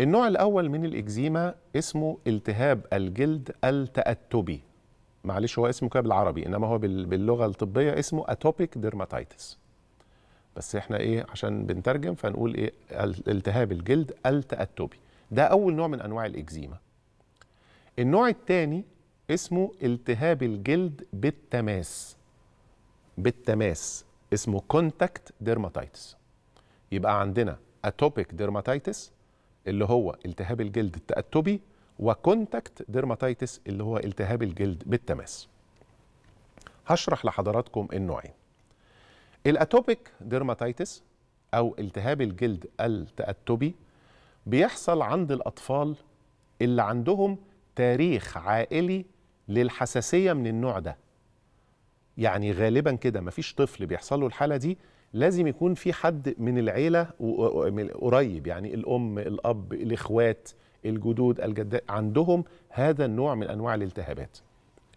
النوع الأول من الإكزيما اسمه التهاب الجلد التأتبي معلش هو اسمه كده بالعربي إنما هو باللغة الطبية اسمه أتوبيك ديرماتيتس بس احنا ايه عشان بنترجم فنقول ايه التهاب الجلد التأتبي ده أول نوع من أنواع الإكزيما النوع الثاني اسمه التهاب الجلد بالتماس بالتماس اسمه كونتاكت ديرماتيتس يبقى عندنا اتوبيك ديرماتيتس اللي هو التهاب الجلد التأتبي وكونتاكت ديرماتيتس اللي هو التهاب الجلد بالتماس هشرح لحضراتكم النوعين الاتوبيك ديرماتيتس او التهاب الجلد التأتبي بيحصل عند الأطفال اللي عندهم تاريخ عائلي للحساسية من النوع ده يعني غالبا كده مفيش طفل بيحصل له الحالة دي لازم يكون في حد من العيله قريب يعني الام الاب الاخوات الجدود الجدات عندهم هذا النوع من انواع الالتهابات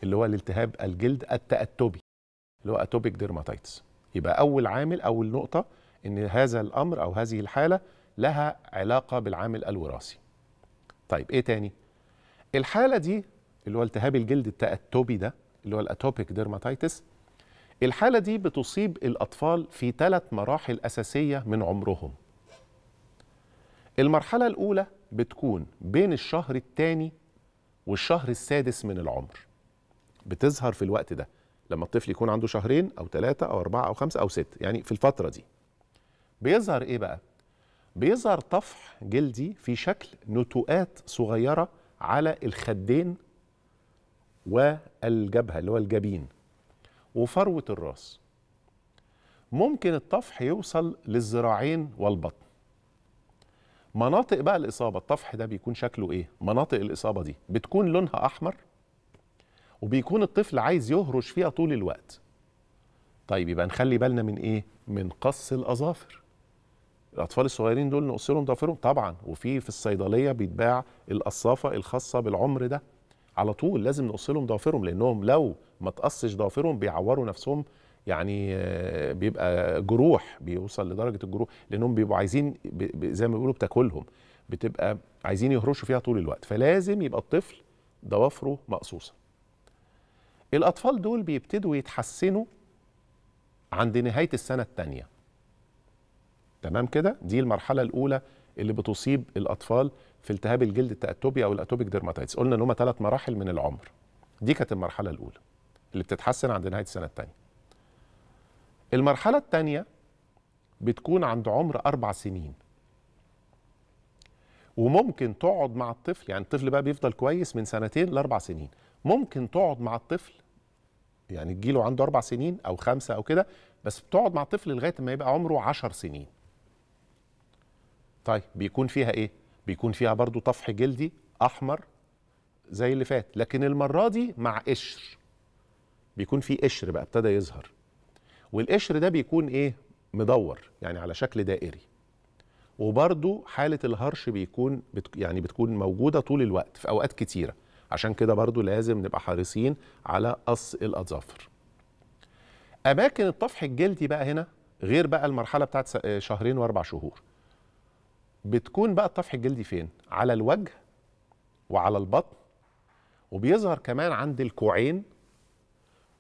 اللي هو الالتهاب الجلد التاتبي اللي هو اتوبيك ديرماتيتس يبقى اول عامل اول نقطه ان هذا الامر او هذه الحاله لها علاقه بالعامل الوراثي طيب ايه تاني الحاله دي اللي هو التهاب الجلد التاتبي ده اللي هو الاتوبيك ديرماتيتس الحالة دي بتصيب الأطفال في ثلاث مراحل أساسية من عمرهم المرحلة الأولى بتكون بين الشهر الثاني والشهر السادس من العمر بتظهر في الوقت ده لما الطفل يكون عنده شهرين أو ثلاثة أو أربعة أو خمسة أو ستة يعني في الفترة دي بيظهر إيه بقى؟ بيظهر طفح جلدي في شكل نتوءات صغيرة على الخدين والجبهة اللي هو الجبين وفروة الراس ممكن الطفح يوصل للذراعين والبطن مناطق بقى الإصابة الطفح ده بيكون شكله إيه؟ مناطق الإصابة دي بتكون لونها أحمر وبيكون الطفل عايز يهرش فيها طول الوقت طيب يبقى نخلي بالنا من إيه؟ من قص الأظافر الأطفال الصغيرين دول نقص لهم ضفيرهم طبعا وفي في الصيدلية بيتباع القصافة الخاصة بالعمر ده على طول لازم نقصلهم ضوافرهم لانهم لو ما تقصش ضوافرهم بيعوروا نفسهم يعني آه، بيبقى جروح بيوصل لدرجه الجروح لانهم بيبقوا عايزين زي ما بيقولوا بتاكلهم بتبقى عايزين يهرشوا فيها طول الوقت فلازم يبقى الطفل ضوافره مقصوصه الاطفال دول بيبتدوا يتحسنوا عند نهايه السنه الثانيه تمام كده دي المرحله الاولى اللي بتصيب الاطفال في التهاب الجلد التاتوبي او الاتوبيك ديرماتايتس قلنا ان هم ثلاث مراحل من العمر دي كانت المرحله الاولى اللي بتتحسن عند نهايه السنه الثانيه المرحله الثانيه بتكون عند عمر اربع سنين وممكن تقعد مع الطفل يعني الطفل بقى بيفضل كويس من سنتين لاربع سنين ممكن تقعد مع الطفل يعني تجيله عنده اربع سنين او خمسه او كده بس بتقعد مع الطفل لغايه ما يبقى عمره عشر سنين طيب بيكون فيها ايه بيكون فيها برضو طفح جلدي احمر زي اللي فات لكن المره دي مع قشر بيكون في قشر بقى ابتدى يظهر والقشر ده بيكون ايه مدور يعني على شكل دائري وبرضو حالة الهرش بيكون بت يعني بتكون موجودة طول الوقت في أوقات كتيرة عشان كده برضو لازم نبقى حريصين على قص الأظافر أماكن الطفح الجلدي بقى هنا غير بقى المرحلة بتاعت شهرين وأربع شهور بتكون بقى الطفح الجلدي فين على الوجه وعلى البطن وبيظهر كمان عند الكوعين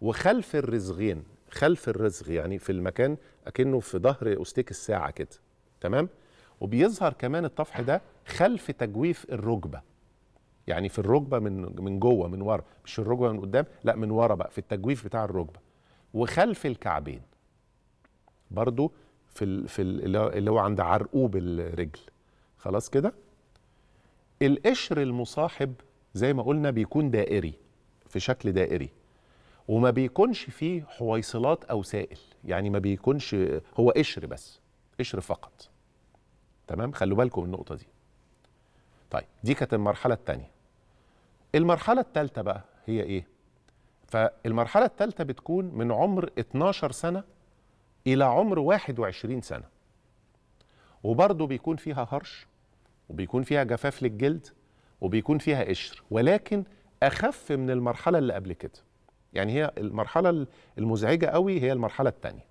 وخلف الرزغين خلف الرزغ يعني في المكان اكنه في ظهر استيك الساعه كده تمام وبيظهر كمان الطفح ده خلف تجويف الركبه يعني في الركبه من من جوه من ورا مش الركبه من قدام لا من ورا بقى في التجويف بتاع الركبه وخلف الكعبين برضو في ال في ال اللي هو عند عرقوب الرجل خلاص كده القشر المصاحب زي ما قلنا بيكون دائري في شكل دائري وما بيكونش فيه حويصلات او سائل يعني ما بيكونش هو قشر بس قشر فقط تمام خلوا بالكم من النقطه دي طيب دي كانت المرحله الثانيه المرحله الثالثه بقى هي ايه فالمرحله الثالثه بتكون من عمر 12 سنه إلى عمر 21 سنة وبرضه بيكون فيها هرش وبيكون فيها جفاف للجلد وبيكون فيها قشر ولكن أخف من المرحلة اللي قبل كده يعني هي المرحلة المزعجة قوي هي المرحلة الثانية